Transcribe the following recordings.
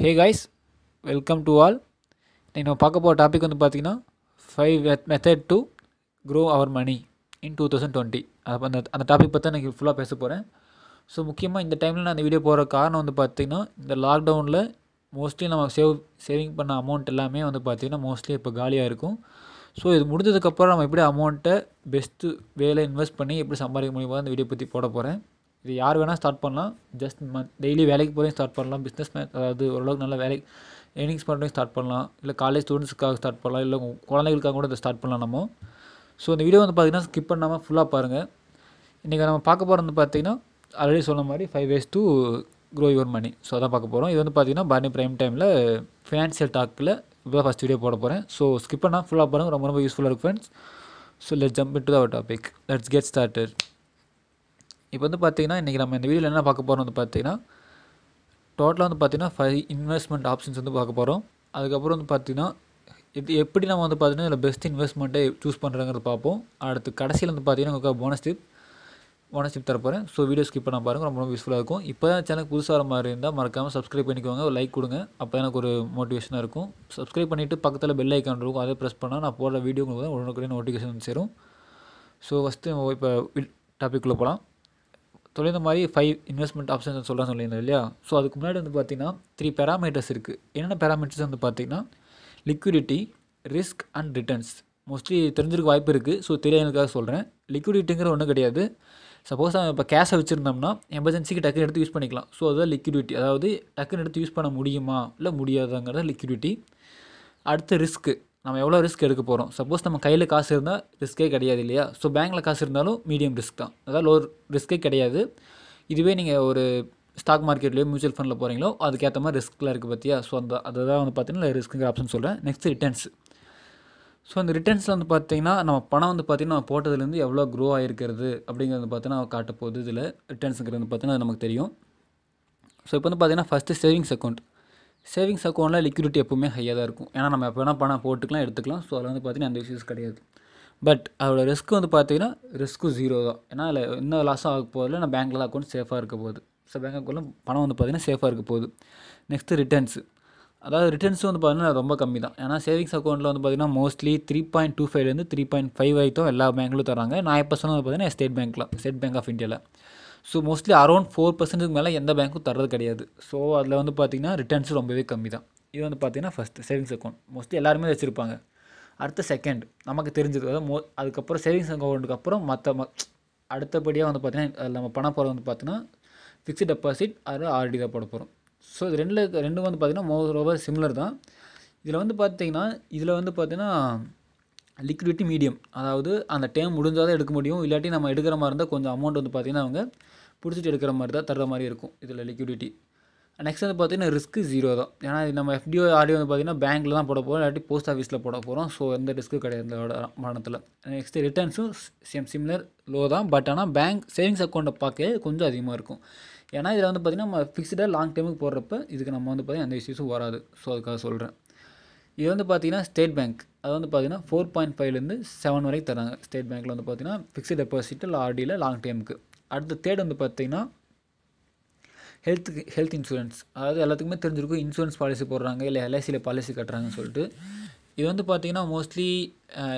hey guys welcome to all இன்றைக்கி நம்ம பார்க்க போகிற டாபிக் வந்து பார்த்திங்கன்னா five method to grow our money in two thousand twenty அப்போ அந்த அந்த டாபிக் பற்றி எனக்கு ஃபுல்லாக பேச போகிறேன் ஸோ முக்கியமாக இந்த டைமில் நான் அந்த வீடியோ போகிற காரணம் வந்து பார்த்திங்கன்னா இந்த லாக்டவுனில் மோஸ்ட்லி நம்ம சேவ் சேவிங் பண்ண அமௌண்ட் எல்லாமே வந்து பார்த்திங்கன்னா மோஸ்ட்லி இப்போ காலியாக இருக்கும் ஸோ இது முடிஞ்சதுக்கப்புறம் நம்ம எப்படி அமௌண்ட்டை பெஸ்ட்டு வேலை இன்வெஸ்ட் பண்ணி எப்படி சம்பாதிக்க முடியுமோ அந்த வீடியோ பற்றி போட போகிறேன் இது யார் வேணால் ஸ்டார்ட் பண்ணலாம் ஜஸ்ட் ம டெய்லி வேலைக்கு போகிறேன் ஸ்டார்ட் பண்ணலாம் பிஸ்னஸ் மேன் அதாவது ஓரளவுக்கு நல்ல வேலை ஏர்னிங்ஸ் பண்ணி ஸ்டார்ட் பண்ணலாம் இல்லை காலேஜ் ஸ்டூடெண்ட்ஸுக்காக ஸ்டார்ட் பண்ணலாம் இல்லை குழந்தைகளுக்காக கூட இதை ஸ்டார்ட் பண்ணலாம் நம்ம ஸோ இந்த வீடியோ வந்து பார்த்திங்கன்னா ஸ்கிப் பண்ணாமல் ஃபுல்லாக பாருங்கள் இன்றைக்கி நம்ம பார்க்க போகிறது வந்து பார்த்திங்கன்னா ஆல்ரெடி சொன்ன மாதிரி five ways to grow your money so அதான் பார்க்க போகிறோம் இது வந்து பார்த்திங்கன்னா பர்னி ப்ரைம் டைமில் ஃபினான்ஷியல் டாக்கில் இப்போ ஃபஸ்ட் வீடியோ போட போகிறேன் ஸோ ஸ்கிப் பண்ணால் ஃபுல்லாக பாருங்கள் ரொம்ப ரொம்ப யூஸ்ஃபுல்லாக இருக்கும் friends so let jump into our topic let's get started இப்போ வந்து பார்த்திங்கன்னா இன்றைக்கி நம்ம இந்த வீடியோவில் என்ன பார்க்க போகிறோம் வந்து பார்த்திங்கன்னா டோட்டலாக வந்து பார்த்திங்கன்னா ஃபைவ் இன்வெஸ்ட்மெண்ட் ஆப்ஷன்ஸ் வந்து பார்க்க போகிறோம் அதுக்கப்புறம் வந்து பார்த்திங்கன்னா இது எப்படி நம்ம வந்து பார்த்திங்கன்னா இதில் பெஸ்ட் இன்வெஸ்ட்மெண்ட்டை சூஸ் பண்ணுறங்கிறது பார்ப்போம் அடுத்து கடைசியில் வந்து பார்த்திங்கன்னா உங்களுக்கு போனஸ் டிப் போனஸ் டிப் தரப்போகிறேன் ஸோ வீடியோ ஸ்கிப் பண்ண பாருங்கள் ரொம்ப ரொம்ப யூஸ்ஃபுல்லாக இருக்கும் இப்போ தான் சேனல் புதுசாக வர மாதிரி இருந்தால் மறக்காமல் சப்ஸ்கிரைப் பண்ணிக்கோங்க லைக் கொடுங்க அப்போ எனக்கு ஒரு மோட்டிவேஷனாக இருக்கும் சப்ஸ்கிரைப் பண்ணிவிட்டு பக்கத்தில் பெல் ஐக்கான் இருக்கும் அதே ப்ரெஸ் பண்ணால் நான் போடுற வீடியோ உங்களுக்கு உடனுக்குடைய நோட்டிஃபிகேஷன் சேரும் ஸோ ஃபஸ்ட்டு இப்போ டாப்பிக்குள்ளே போகலாம் சொல்லியிருந்த மாதிரி ஃபைவ் இன்வெஸ்ட்மெண்ட் ஆப்ஷன்ஸ் சொல்ல சொல்லியிருந்தேன் இல்லையா ஸோ அதுக்கு முன்னாடி வந்து பார்த்திங்கன்னா த்ரீ பேராமீட்டர்ஸ் இருக்குது என்னென்ன பேராமீட்டர்ஸ் வந்து பார்த்திங்கன்னா liquidity risk and returns mostly தெரிஞ்சிருக்க வாய்ப்பு இருக்குது ஸோ தெரியாததுக்காக சொல்கிறேன் லிக்விடிட்டிங்கிற ஒன்றும் கிடையாது சப்போஸ் நம்ம இப்போ கேஷை வச்சுருந்தோம்னா எமர்ஜென்சிக்கு டக்குன்னு எடுத்து யூஸ் பண்ணிக்கலாம் ஸோ அதுதான் லிக்விடிட்டி அதாவது டக்குன்னு எடுத்து யூஸ் பண்ண முடியுமா இல்லை முடியாதாங்கிறத லிக்விடிட்டி அடுத்து ரிஸ்க்கு நம்ம எவ்வளோ ரிஸ்க் எடுக்க போகிறோம் சப்போஸ் நம்ம கையில் காசு இருந்தால் ரிஸ்க்கே கிடையாது இல்லையா ஸோ பேங்கில் காசு இருந்தாலும் மீடியம் ரிஸ்க் தான் அதாவது லோ ரிஸ்க்கே கிடையாது இதுவே நீங்கள் ஒரு ஸ்டாக் மார்க்கெட்லேயோ மியூச்சுவல் ஃபண்டில் போகிறீங்களோ அதுக்கேற்ற மாதிரி ரிஸ்க்கில் இருக்குது பார்த்தியா ஸோ அந்த தான் வந்து பார்த்தீங்கன்னா ரிஸ்க்குங்கிற ஆப்ஷன் சொல்கிறேன் நெக்ஸ்ட் ரிட்டர்ன்ஸ் ஸோ அந்த ரிட்டர்ன்ஸில் வந்து பார்த்திங்கன்னா நம்ம பணம் வந்து பார்த்திங்கன்னா நம்ம போட்டதுலேருந்து எவ்வளோ க்ரோ ஆகிருக்கிறது அப்படிங்கிறது பார்த்தீங்கன்னா காட்டப்போகுது இதில் ரிட்டர்ன்ஸுங்கிறது பார்த்திங்கன்னா அது நமக்கு தெரியும் ஸோ இப்போ வந்து பார்த்திங்கன்னா ஃபஸ்ட்டு சேவிங்ஸ் அக்கௌண்ட் சேவிங்ஸ் அக்கௌண்ட்டில் லிக்விடிட்டி எப்போவுமே ஹையாக தான் இருக்கும் ஏன்னா நம்ம எப்போ வேணால் பணம் போட்டுக்கலாம் எடுத்துக்கலாம் ஸோ அதில் வந்து பார்த்திங்கன்னா அந்த இஷ்யூஸ் கிடையாது பட் அதோடய ரிஸ்க் வந்து பார்த்திங்கன்னா ரிஸ்க்கும் ஜீரோ தான் ஏன்னா அதில் இன்னும் லாஸும் ஆக போதில் நான் பேங்க்கில் அக்கௌண்ட் சேஃபாக இருக்க போகுது ஸோ பேங்க் அக்கௌண்ட்டில் பணம் வந்து பார்த்திங்கன்னா சேஃபாக இருக்க போகுது நெக்ஸ்ட்டு ரிட்டர்ன்ஸ் அதாவது ரிட்டர்ன்ஸும் வந்து பார்த்திங்கன்னா ரொம்ப கம்மி தான் ஏன்னா சேவிங்ஸ் அக்கௌண்ட்டில் வந்து பார்த்திங்கன்னா மோஸ்ட்லி த்ரீ பாயிண்ட் டூ ஃபைவ்லேருந்து த்ரீ பாயிண்ட் ஃபைவ் வரைக்கும் எல்லா பேங்க்லையும் தராங்க நான் இப்போ சொன்னது பார்த்திங்கன்னா ஸ்டேட் பேங்க்கில் ஸ்டேட் பேங்க் ஆஃப் இந்தியாவில் ஸோ மோஸ்ட்லி அரௌண்ட் ஃபோர் பர்சன்ட்டுக்கு மேலே எந்த பேங்க்கும் தர்றது கிடையாது ஸோ அதில் வந்து பார்த்திங்கன்னா ரிட்டர்ன்ஸ் ரொம்பவே கம்மி தான் இது வந்து பார்த்திங்கன்னா ஃபஸ்ட்டு சேவிங்ஸ் அக்கௌண்ட் மோஸ்ட்லி எல்லாருமே வச்சுருப்பாங்க அடுத்த செகண்ட் நமக்கு தெரிஞ்சது அதாவது மோ அதுக்கப்புறம் சேவிங்ஸ் அக்கௌண்ட்டுக்கு அப்புறம் மற்ற ம அடுத்தபடியாக வந்து பார்த்திங்கன்னா நம்ம பணம் போகிறது வந்து பார்த்தீங்கன்னா ஃபிக்ஸ்டு டெபாசிட் அது ஆர்டி தான் போட போகிறோம் ஸோ இது ரெண்டில் ரெண்டும் வந்து பார்த்திங்கன்னா மோர் ஓவர் சிம்லர் தான் இதில் வந்து பார்த்திங்கன்னா இதில் வந்து பார்த்திங்கன்னா லிக்விடிட்டி மீடியம் அதாவது அந்த டைம் முடிஞ்சால் தான் எடுக்க முடியும் இல்லாட்டி நம்ம எடுக்கிற மாதிரி இருந்தால் கொஞ்சம் அமௌண்ட் வந்து பார்த்திங்கன்னா அவங்க பிடிச்சிட்டு எடுக்கிற மாதிரி தான் தர்ற மாதிரி இருக்கும் இதில் லிக்விடிட்டி நெக்ஸ்ட் வந்து பார்த்திங்கன்னா ரிஸ்க்கு ஜீரோ தான் ஏன்னா நம்ம எஃப்டிஓ ஆர்டி வந்து பார்த்திங்கன்னா பேங்க்கில் தான் போட போகிறோம் இல்லாட்டி போஸ்ட் ஆஃபீஸில் போட போகிறோம் ஸோ எந்த ரிஸ்க்கு கிடையாது இந்த மரணத்தில் நெக்ஸ்ட் ரிட்டர்ன்ஸும் சேம் சிம்லர் லோ தான் பட் ஆனால் பேங்க் சேவிங்ஸ் அக்கௌண்ட்டை பார்க்க கொஞ்சம் அதிகமாக இருக்கும் ஏன்னா இதில் வந்து பார்த்திங்கன்னா நம்ம ஃபிக்ஸ்டாக லாங் டைமுக்கு போடுறப்ப இதுக்கு நம்ம வந்து பார்த்திங்கன்னா எந்த இஷ்யூஸும் வராது ஸோ அதுக்காக சொல்கிறேன் இது வந்து பார்த்தீங்கன்னா ஸ்டேட் பேங்க் அது வந்து பார்த்தீங்கன்னா ஃபோர் பாயிண்ட் ஃபைவ்லேருந்து செவன் வரைக்கும் தராங்க ஸ்டேட் பேங்க்கில் வந்து பார்த்தீங்கன்னா ஃபிக்ஸ்டு டெபாசிட் இல்லை ஆர்டியில் லாங் டைமுக்கு அடுத்த தேர்ட் வந்து பார்த்தீங்கன்னா ஹெல்த் ஹெல்த் இன்சூரன்ஸ் அதாவது எல்லாத்துக்குமே தெரிஞ்சிருக்கும் இன்சூரன்ஸ் பாலிசி போடுறாங்க இல்லை எல்ஐசியில் பாலிசி கட்டுறாங்கன்னு சொல்லிட்டு இது வந்து பார்த்திங்கன்னா மோஸ்ட்லி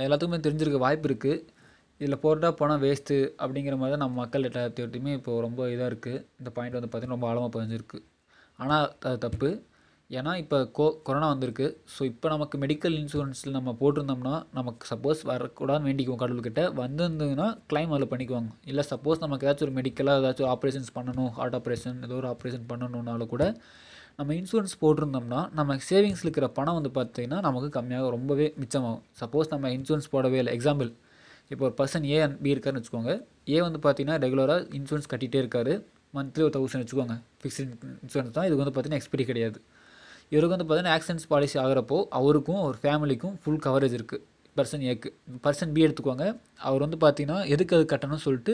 எல்லாத்துக்குமே தெரிஞ்சிருக்க வாய்ப்பு இருக்குது இதில் போட்டால் பணம் வேஸ்ட்டு அப்படிங்கிற மாதிரி தான் நம்ம மக்கள் எல்லாத்தையுமே இப்போது ரொம்ப இதாக இருக்குது இந்த பாயிண்ட் வந்து பார்த்திங்கன்னா ரொம்ப ஆழமாக பதிஞ்சிருக்கு ஆனால் அது தப்பு ஏன்னா இப்போ கோ கொரோனா வந்திருக்கு ஸோ இப்போ நமக்கு மெடிக்கல் இன்சூரன்ஸில் நம்ம போட்டிருந்தோம்னா நமக்கு சப்போஸ் வரக்கூடாதுன்னு வேண்டிக்குவோம் கடவுள்கிட்ட வந்திருந்ததுன்னா கிளைம் அதில் பண்ணிக்குவாங்க இல்லை சப்போஸ் நமக்கு ஏதாச்சும் ஒரு மெடிக்கலாக ஏதாச்சும் ஆப்ரேஷன்ஸ் பண்ணணும் ஹார்ட் ஆப்ரேஷன் ஏதோ ஒரு ஆப்ரேஷன் பண்ணணுன்னாலும் கூட நம்ம இன்சூரன்ஸ் போட்டிருந்தோம்னா நம்ம சேவிங்ஸில் இருக்கிற பணம் வந்து பார்த்திங்கன்னா நமக்கு கம்மியாக ரொம்பவே மிச்சமாகும் சப்போஸ் நம்ம இன்சூரன்ஸ் போடவே இல்லை எக்ஸாம்பிள் இப்போ ஒரு பர்சன் ஏ அண்ட் பி இருக்காருன்னு வச்சுக்கோங்க ஏ வந்து பார்த்திங்கன்னா ரெகுலராக இன்சூரன்ஸ் கட்டிகிட்டே இருக்காரு மந்த்லி ஒரு தௌசண்ட் வச்சுக்கோங்க ஃபிக்ஸ்ட் இன்சூரன்ஸ் தான் இது வந்து பார்த்திங்கன்னா எக்ஸ்பெரி கிடையாது இவருக்கு வந்து பார்த்தீங்கன்னா ஆக்சிடென்ட்ஸ் பாலிசி ஆகிறப்போ அவருக்கும் அவர் ஃபேமிலிக்கும் ஃபுல் கவரேஜ் இருக்குது பர்சன் ஏக்கு பர்சன் பி எடுத்துக்கோங்க அவர் வந்து பார்த்தீங்கன்னா எதுக்கு அது கட்டணும்னு சொல்லிட்டு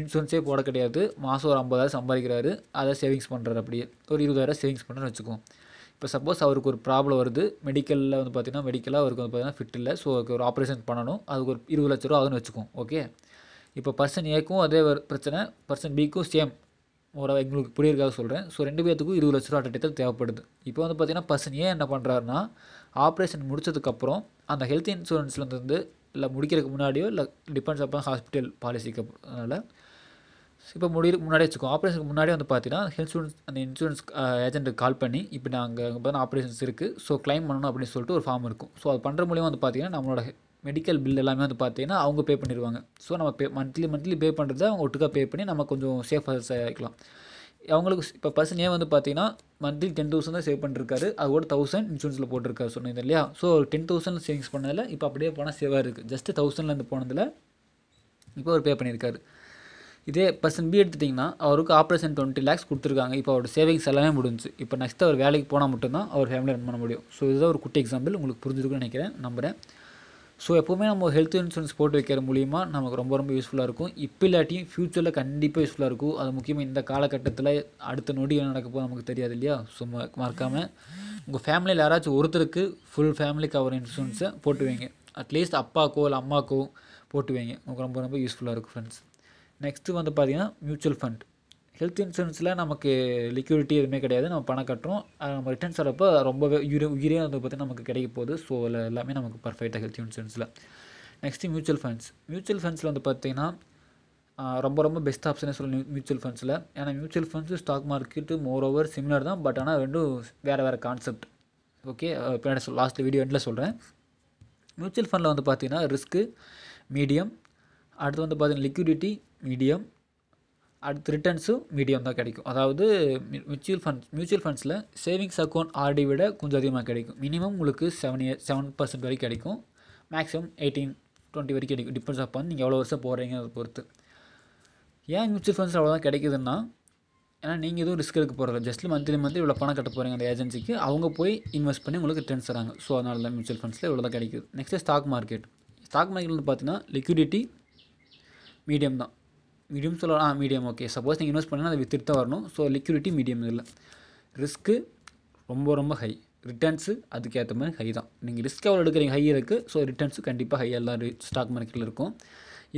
இன்சூரன்ஸே போட கிடையாது மாதம் ஒரு ஐம்பதாயிரம் சம்பாதிக்கிறாரு அதை சேவிங்ஸ் பண்ணுறாரு அப்படியே ஒரு இருபதாயிரம் சேவிங்ஸ் பண்ணுறேன்னு வச்சுக்கோம் இப்போ சப்போஸ் அவருக்கு ஒரு ப்ராப்ளம் வருது மெடிக்கலில் வந்து பார்த்திங்கன்னா மெடிக்கலாக அவருக்கு வந்து பார்த்திங்கன்னா ஃபிட் இல்லை ஸோ ஒரு ஆப்ரேஷன் பண்ணணும் அதுக்கு ஒரு இருபது லட்ச ரூபா அதுன்னு வச்சுக்கோம் ஓகே இப்போ பர்சன் ஏக்கும் அதே பிரச்சனை பர்சன் பிக்கும் சேம் ஒரு எங்களுக்கு புரியிருக்காக சொல்கிறேன் ஸோ ரெண்டு பேர்த்துக்கும் இருபது லட்ச ரூபா திட்டத்தில் தேவைப்படுது இப்போ வந்து பார்த்திங்கன்னா பசன் ஏன் என்ன பண்ணுறாருன்னா ஆப்ரேஷன் முடிச்சதுக்கப்புறம் அந்த ஹெல்த் இன்சூரன்ஸ்லேருந்து இல்லை முடிக்கிறதுக்கு முன்னாடியோ இல்லை டிபெண்ட்ஸ் அப்போ ஹாஸ்பிட்டல் பாலிசிக்கு அதனால் இப்போ முடி முன்னாடியே வச்சுக்கோம் ஆப்ரேஷனுக்கு முன்னாடியே வந்து பார்த்தீங்கன்னா ஹெல்த் இன்சூரன்ஸ் அந்த இன்சூரன்ஸ் ஏஜென்ட்டுக்கு கால் பண்ணி இப்போ நாங்கள் அங்கே பார்த்தீங்கன்னா ஆப்ரேஷன்ஸ் இருக்குது ஸோ கிளைம் பண்ணணும் அப்படின்னு சொல்லிட்டு ஒரு ஃபார்ம் இருக்கும் ஸோ அது பண்ணுற மூலியமாக வந்து பார்த்திங்கன்னா நம்மளோட மெடிக்கல் பில் எல்லாமே வந்து பார்த்தீங்கன்னா அவங்க பே பண்ணிடுவாங்க ஸோ நம்ம பே மந்த்லி மந்த்லி பே பண்ணுறத அவங்க ஒட்டுக்காக பே பண்ணி நம்ம கொஞ்சம் சேஃபாக ஆகிக்கலாம் அவங்களுக்கு இப்போ பர்சன் ஏன் வந்து பார்த்தீங்கன்னா மந்த்லி டென் தௌசண்ட் தான் சேவ் பண்ணிருக்காரு கூட தௌசண்ட் இன்சூரன்ஸில் போட்டிருக்காரு சொன்னது இல்லையா ஸோ ஒரு டென் தௌசண்ட் சேவிங்ஸ் பண்ணதில் இப்போ அப்படியே போனால் சேவாக இருக்குது ஜஸ்ட்டு தௌசண்ட்லேருந்து போனதில் இப்போ அவர் பே பண்ணியிருக்காரு இதே பர்சன் பி எடுத்துட்டிங்கன்னா அவருக்கு ஆப்ரேஷன் டுவெண்ட்டி லேக்ஸ் கொடுத்துருக்காங்க இப்போ அவரோட சேவிங்ஸ் எல்லாமே முடிஞ்சு இப்போ நெக்ஸ்ட் அவர் வேலைக்கு போனால் மட்டும்தான் அவர் ஃபேமிலி ரன் பண்ண முடியும் ஸோ இதுதான் ஒரு குட்டி எக்ஸாம்பிள் உங்களுக்கு புரிஞ்சிருக்குன்னு நினைக்கிறேன் நம்புகிறேன் ஸோ எப்போவுமே நம்ம ஹெல்த் இன்சூரன்ஸ் போட்டு வைக்கிற மூலிமா நமக்கு ரொம்ப ரொம்ப யூஸ்ஃபுல்லாக இருக்கும் இப்போ இல்லாட்டியும் ஃப்யூச்சரில் கண்டிப்பாக யூஸ்ஃபுல்லாக இருக்கும் அது முக்கியமாக இந்த காலகட்டத்தில் அடுத்த நொடி என்ன நடக்க போது நமக்கு தெரியாது இல்லையா ஸோ மறக்காமல் உங்கள் ஃபேமிலியில் யாராச்சும் ஒருத்தருக்கு ஃபுல் ஃபேமிலி கவர் இன்சூரன்ஸை போட்டு வைங்க அட்லீஸ்ட் அப்பாக்கோ இல்லை அம்மாக்கோ போட்டு வைங்க உங்களுக்கு ரொம்ப ரொம்ப யூஸ்ஃபுல்லாக இருக்கும் ஃப்ரெண்ட்ஸ் நெக்ஸ்ட்டு வந்து பார்த்திங்கன்னா மியூச்சுவல் ஃபண்ட் ஹெல்த் இன்சூரன்ஸில் நமக்கு லிக்யூரிட்டி எதுவுமே கிடையாது நம்ம பணம் கட்டுறோம் நம்ம ரிட்டர்ன்ஸ் வரப்போ ரொம்பவே உயிரி உயிரே வந்து பார்த்திங்கன்னா நமக்கு கிடைக்க போகுது ஸோ அதில் எல்லாமே நமக்கு பர்ஃபெக்டாக ஹெல்த் இன்சூரன்ஸில் நெக்ஸ்ட்டு மியூச்சுவல் ஃபண்ட்ஸ் மியூச்சுவல் ஃபண்ட்ஸில் வந்து பார்த்திங்கன்னா ரொம்ப ரொம்ப பெஸ்ட் ஆப்ஷனே சொல்லணும் மியூச்சுவல் ஃபண்ட்ஸில் ஏன்னா mutual funds stock market more over similar தான் பட் ஆனால் ரெண்டும் வேறு வேறு கான்செப்ட் ஓகே இப்போ லாஸ்ட் வீடியோ எண்டில் சொல்கிறேன் மியூச்சுவல் ஃபண்டில் வந்து பார்த்திங்கன்னா ரிஸ்க்கு மீடியம் அடுத்து வந்து பார்த்திங்கன்னா லிக்விடிட்டி மீடியம் அடுத்து ரிட்டர்ன்ஸும் மீடியம் தான் கிடைக்கும் அதாவது மியூச்சுவல் ஃபண்ட்ஸ் மியூச்சுவல் ஃபண்ட்ஸில் சேவிங்ஸ் அக்கௌண்ட் ஆர்டி விட கொஞ்சம் அதிகமாக கிடைக்கும் மினிமம் உங்களுக்கு செவன் இயர் செவன் பர்சன்ட் வரைக்கும் கிடைக்கும் மேக்ஸிமம் எயிட்டீன் டுவெண்ட்டி வரைக்கும் கிடைக்கும் டிஃப்ரென்ஸ் அப்பான் நீங்கள் எவ்வளோ வருஷம் போகிறீங்க அதை பொறுத்து ஏன் மியூச்சுவல் ஃபண்ட்ஸ் அவ்வளோதான் கிடைக்குதுன்னா ஏன்னா நீங்கள் எதுவும் ரிஸ்க் எடுக்க போகிறதில்ல ஜஸ்ட் மந்த்லி மந்த்லி இவ்வளோ பணம் கட்ட போகிறீங்க அந்த ஏஜென்சிக்கு அவங்க போய் இன்வெஸ்ட் பண்ணி உங்களுக்கு ரிட்டர்ன்ஸ் தராங்க ஸோ அதனால தான் மியூச்சுவல் ஃபண்ட்ஸில் இவ்வளோ தான் கிடைக்குது நெக்ஸ்ட்டு ஸ்டாக் மார்க்கெட் ஸ்டாக் மார்க்கெட்னு பார்த்தீங்கன்னா லிக்விடிட்டி மீடியம் தான் மீடியம் சொல்லலாம் ஆ மீடியம் ஓகே சப்போஸ் நீங்கள் இன்வெஸ்ட் பண்ணால் அதை வித்துட்டு தான் வரணும் ஸோ லிக்யூரிட்டி மீடியம் இல்லை ரிஸ்க்கு ரொம்ப ரொம்ப ஹை ரிட்டர்ன்ஸு அதுக்கேற்ற மாதிரி ஹை தான் நீங்கள் ரிஸ்க் எவ்வளோ எடுக்கிறீங்க ஹை இருக்குது ஸோ ரிட்டர்ன்ஸு கண்டிப்பாக ஹை எல்லாம் ஸ்டாக் மார்க்கெட்டில் இருக்கும்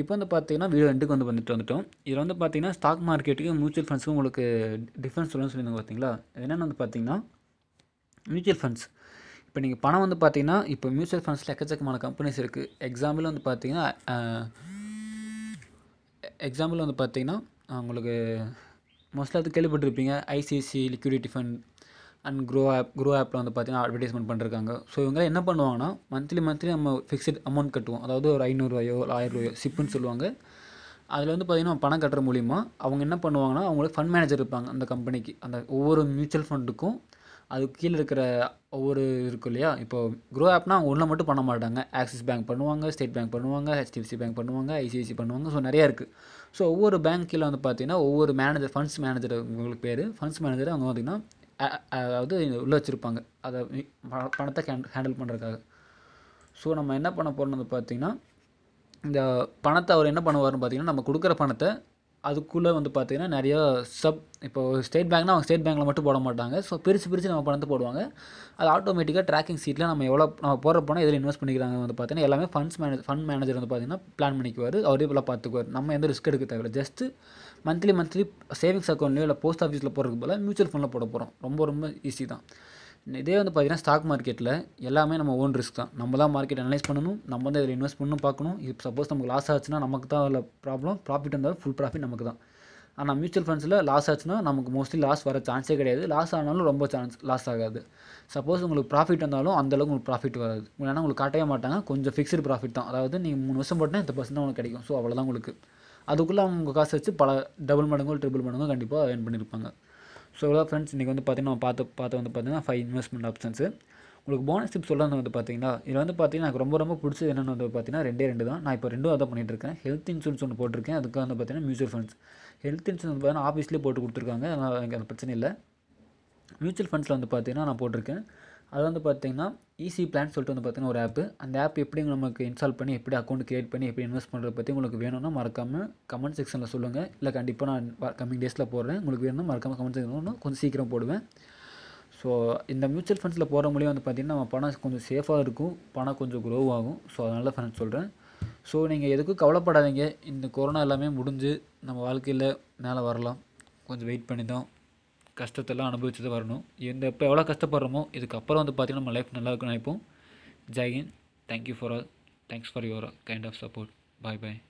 இப்போ வந்து பார்த்தீங்கன்னா வீடு ரெண்டுக்கு வந்து வந்துட்டு வந்துட்டோம் இதில் வந்து பார்த்தீங்கன்னா ஸ்டாக் மார்க்கெட்டுக்கு மியூச்சுவல் ஃபண்ட்ஸுக்கும் உங்களுக்கு டிஃப்ரென்ஸ் சொல்லணும் சொல்லியிருந்தாங்க பார்த்தீங்களா என்னென்னு வந்து பார்த்தீங்கன்னா மியூச்சுவல் ஃபண்ட்ஸ் இப்போ நீங்கள் பணம் வந்து பார்த்தீங்கன்னா இப்போ மியூச்சுவல் ஃபண்ட்ஸில் எக்கச்சக்கமான கம்பெனிஸ் இருக்குது எக்ஸாம்பிள் வந்து பார்த்தீங்கன்னா எக்ஸாம்பிள் வந்து பார்த்திங்கன்னா உங்களுக்கு மோஸ்ட்லி அது கேள்விப்பட்டிருப்பீங்க ICICI liquidity fund and Groww app Groww ஆப்பில் வந்து பார்த்திங்கன்னா அட்வர்டைஸ்மெண்ட் பண்ணிருக்காங்க ஸோ இவங்க என்ன பண்ணுவாங்கன்னா மந்த்லி மந்த்லி நம்ம ஃபிக்ஸ்ட் அமௌண்ட் கட்டுவோம் அதாவது ஒரு ஐநூறுரூவாயோ இல்லை ஆயிரரூவாயோ சிப்புன்னு சொல்லுவாங்க அதில் வந்து பார்த்திங்கன்னா பணம் கட்டுற மூலிமா அவங்க என்ன பண்ணுவாங்கன்னா அவங்களுக்கு ஃபண்ட் மேனேஜர் இருப்பாங்க அந்த கம்பெனிக்கு அந்த ஒவ்வொரு மியூச்சுவல் ஃபண்டுக்கும் அதுக்கு கீழே இருக்கிற ஒவ்வொரு இருக்கும் இல்லையா இப்போது க்ரோ ஆப்னா ஒன்றில் மட்டும் பண்ண மாட்டாங்க ஆக்சிஸ் பேங்க் பண்ணுவாங்க ஸ்டேட் பேங்க் பண்ணுவாங்க ஹெச்டிஎஃப்சி பேங்க் பண்ணுவாங்க ஐசிஐசி பண்ணுவாங்க ஸோ நிறையா இருக்குது ஸோ ஒவ்வொரு பேங்க் கீழே வந்து பார்த்தீங்கன்னா ஒவ்வொரு மேனேஜர் ஃபண்ட்ஸ் மேனேஜர் உங்களுக்கு பேர் ஃபண்ட்ஸ் மேனேஜர் அவங்க பார்த்திங்கன்னா அதாவது உள்ளே வச்சுருப்பாங்க அதை பணத்தை ஹேண்டில் பண்ணுறதுக்காக ஸோ நம்ம என்ன பண்ண வந்து பார்த்திங்கன்னா இந்த பணத்தை அவர் என்ன பண்ணுவார்னு பார்த்திங்கன்னா நம்ம கொடுக்குற பணத்தை அதுக்குள்ளே வந்து பார்த்திங்கன்னா நிறையா சப் இப்போ ஸ்டேட் பேங்க்னா அவங்க ஸ்டேட் பேங்க்கில் மட்டும் போட மாட்டாங்க ஸோ பிரித்து பிரித்து நம்ம பணத்தை போடுவாங்க அது ஆட்டோமேட்டிக்காக ட்ராக்கிங் சீட்டில் நம்ம எவ்வளோ நம்ம போகிற போனால் எதில் இன்வெஸ்ட் பண்ணிக்கிறாங்க வந்து பார்த்தீங்கன்னா எல்லாமே ஃபண்ட்ஸ் மேனேஜ் ஃபண்ட் மேனேஜர் வந்து பார்த்திங்கன்னா பிளான் பண்ணிக்குவார் அவரே போல் பார்த்துக்குவார் நம்ம எந்த ரிஸ்க் எடுக்க தேவையில்லை ஜஸ்ட்டு மந்த்லி மந்த்லி சேவிங்ஸ் அக்கௌண்ட்லேயோ இல்லை போஸ்ட் ஆஃபீஸில் போகிறதுக்கு போல் மியூச்சுவல் ஃபண்டில் போட போகிறோம் ரொம்ப ரொம்ப ஈஸி தான் இதே வந்து பார்த்திங்கன்னா ஸ்டாக் மார்க்கெட்டில் எல்லாமே நம்ம ஓன் ரிஸ்க் தான் நம்ம தான் மார்க்கெட் அனலைஸ் பண்ணணும் நம்ம தான் இதில் இன்வெஸ்ட் பண்ணணும் பார்க்கணும் இது சப்போஸ் நமக்கு லாஸ் ஆச்சுன்னா நமக்கு தான் அதில் ப்ராப்ளம் ப்ராஃபிட் இருந்தாலும் ஃபுல் ப்ராஃபிட் நமக்கு தான் ஆனால் மியூச்சுவல் ஃபண்ட்ஸில் லாஸ் ஆச்சுன்னா நமக்கு மோஸ்ட்லி லாஸ் வர சான்ஸே கிடையாது லாஸ் ஆனாலும் ரொம்ப சான்ஸ் லாஸ் ஆகாது சப்போஸ் உங்களுக்கு ப்ராஃபிட் வந்தாலும் அந்தளவுக்கு உங்களுக்கு ப்ராஃபிட் வராது இல்லைனா உங்களுக்கு காட்டவே மாட்டாங்க கொஞ்சம் ஃபிக்ஸ்டு ப்ராஃபிட் தான் அதாவது நீங்கள் மூணு வருஷம் போட்டால் இந்த பர்சன்ட் உங்களுக்கு கிடைக்கும் ஸோ அவ்வளோதான் உங்களுக்கு அதுக்குள்ளே அவங்க காசு வச்சு பல டபுள் மடங்கோ ட்ரிபிள் மடங்கோ கண்டிப்பாக ஏர்ன் பண்ணியிருப்பாங்க ஸோ இவ்வளோ ஃப்ரெண்ட்ஸ் இன்றைக்கி வந்து பார்த்திங்கன்னா பார்த்து பார்த்து வந்து பார்த்திங்கன்னா ஃபைவ் இன்வெஸ்ட்மெண்ட் ஆப்ஷன்ஸு உங்களுக்கு போனஸ் டிப் சொல்லலாம் வந்து பார்த்தீங்கன்னா இதில் வந்து பார்த்தீங்கன்னா எனக்கு ரொம்ப ரொம்ப பிடிச்சது என்னென்னு வந்து பார்த்தீங்கன்னா ரெண்டே ரெண்டு தான் நான் இப்போ ரெண்டும் அதான் பண்ணிட்டு இருக்கேன் ஹெல்த் இன்சூரன்ஸ் ஒன்று போட்டிருக்கேன் அதுக்காக வந்து பார்த்தீங்கன்னா மியூச்சுவல் ஃபண்ட்ஸ் ஹெல்த் இன்சூரன்ஸ் பார்த்தீங்கன்னா ஆஃபீஸ்லேயே போட்டு கொடுத்துருக்காங்க அதனால் எனக்கு அந்த பிரச்சனை இல்லை மியூச்சுவல் ஃபண்ட்ஸில் வந்து பார்த்திங்கன்னா நான் போட்டிருக்கேன் அது வந்து பார்த்திங்கன்னா ஈஸி பிளான் சொல்லிட்டு வந்து பார்த்திங்கன்னா ஒரு ஆப்பு அந்த ஆப் எப்படி நமக்கு இன்ஸ்டால் பண்ணி எப்படி அக்கௌண்ட் க்ரியேட் பண்ணி எப்படி இன்வெஸ்ட் பண்ணுறது பற்றி உங்களுக்கு வேணும்னா மறக்காமல் கமெண்ட் செக்ஷனில் சொல்லுங்கள் இல்லை கண்டிப்பாக நான் கம்மிங் டேஸில் போடுறேன் உங்களுக்கு வேணும்னா மறக்காமல் கமெண்ட் செக்ஷன் கொஞ்சம் சீக்கிரம் போடுவேன் ஸோ இந்த மியூச்சுவல் ஃபண்ட்ஸில் போகிற மூலியம் வந்து பார்த்திங்கன்னா நம்ம பணம் கொஞ்சம் சேஃபாக இருக்கும் பணம் கொஞ்சம் க்ரோவ் ஆகும் ஸோ அதனால் ஃபண்ட் சொல்கிறேன் ஸோ நீங்கள் எதுக்கும் கவலைப்படாதீங்க இந்த கொரோனா எல்லாமே முடிஞ்சு நம்ம வாழ்க்கையில் மேலே வரலாம் கொஞ்சம் வெயிட் பண்ணி தான் கஷ்டத்தெல்லாம் அனுபவிச்சு தான் வரணும் எந்த எப்போ எவ்வளோ கஷ்டப்படுறோமோ இதுக்கப்புறம் வந்து பார்த்திங்கன்னா நம்ம லைஃப் நல்லா இருக்குன்னு நினைப்போம் Jai Hind thank you for all thanks for your kind of support bye bye